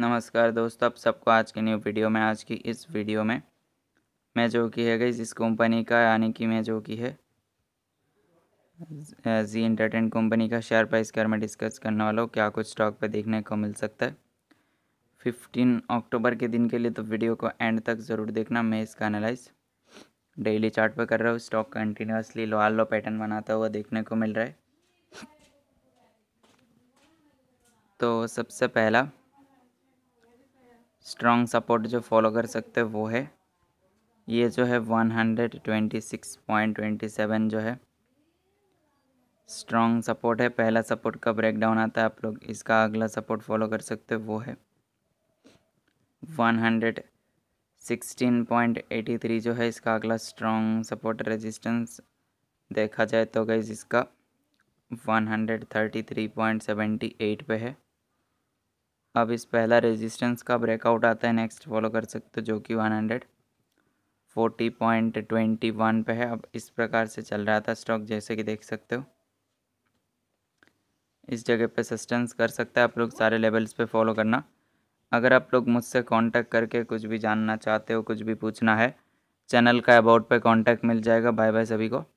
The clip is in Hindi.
नमस्कार दोस्तों आप सबको आज की न्यू वीडियो में आज की इस वीडियो में मैं जो कि है गई इस कंपनी का यानी कि मैं जो कि है जी इंटरटेन कंपनी का शेयर प्राइस के मैं डिस्कस करने वाला हूँ क्या कुछ स्टॉक पर देखने को मिल सकता है फिफ्टीन अक्टूबर के दिन के लिए तो वीडियो को एंड तक ज़रूर देखना मैं इसका एनालाइज डेली चार्ट पर कर रहा हूँ stock continuously low all low pattern बनाता हुआ देखने को मिल रहा है तो सबसे पहला स्ट्रॉन्ग सपोर्ट जो फॉलो कर सकते हो वो है ये जो है one hundred twenty six point twenty seven जो है स्ट्रॉन्ग सपोर्ट है पहला सपोर्ट का ब्रेकडाउन आता है आप लोग इसका अगला सपोर्ट फॉलो कर सकते हो वो है one hundred sixteen point eighty three जो है इसका अगला स्ट्रॉन्ग सपोर्ट रेजिस्टेंस देखा जाए तो गई इसका one hundred thirty three point seventy eight पे है अब इस पहला रेजिस्टेंस का ब्रेकआउट आता है नेक्स्ट फॉलो कर सकते हो जो कि one hundred forty point twenty one पर है अब इस प्रकार से चल रहा था स्टॉक जैसे कि देख सकते हो इस जगह पे सस्टेंस कर सकते हैं आप लोग सारे लेवल्स पे फॉलो करना अगर आप लोग मुझसे कांटेक्ट करके कुछ भी जानना चाहते हो कुछ भी पूछना है चैनल का अबाउट पे कांटेक्ट मिल जाएगा बाय बाय सभी को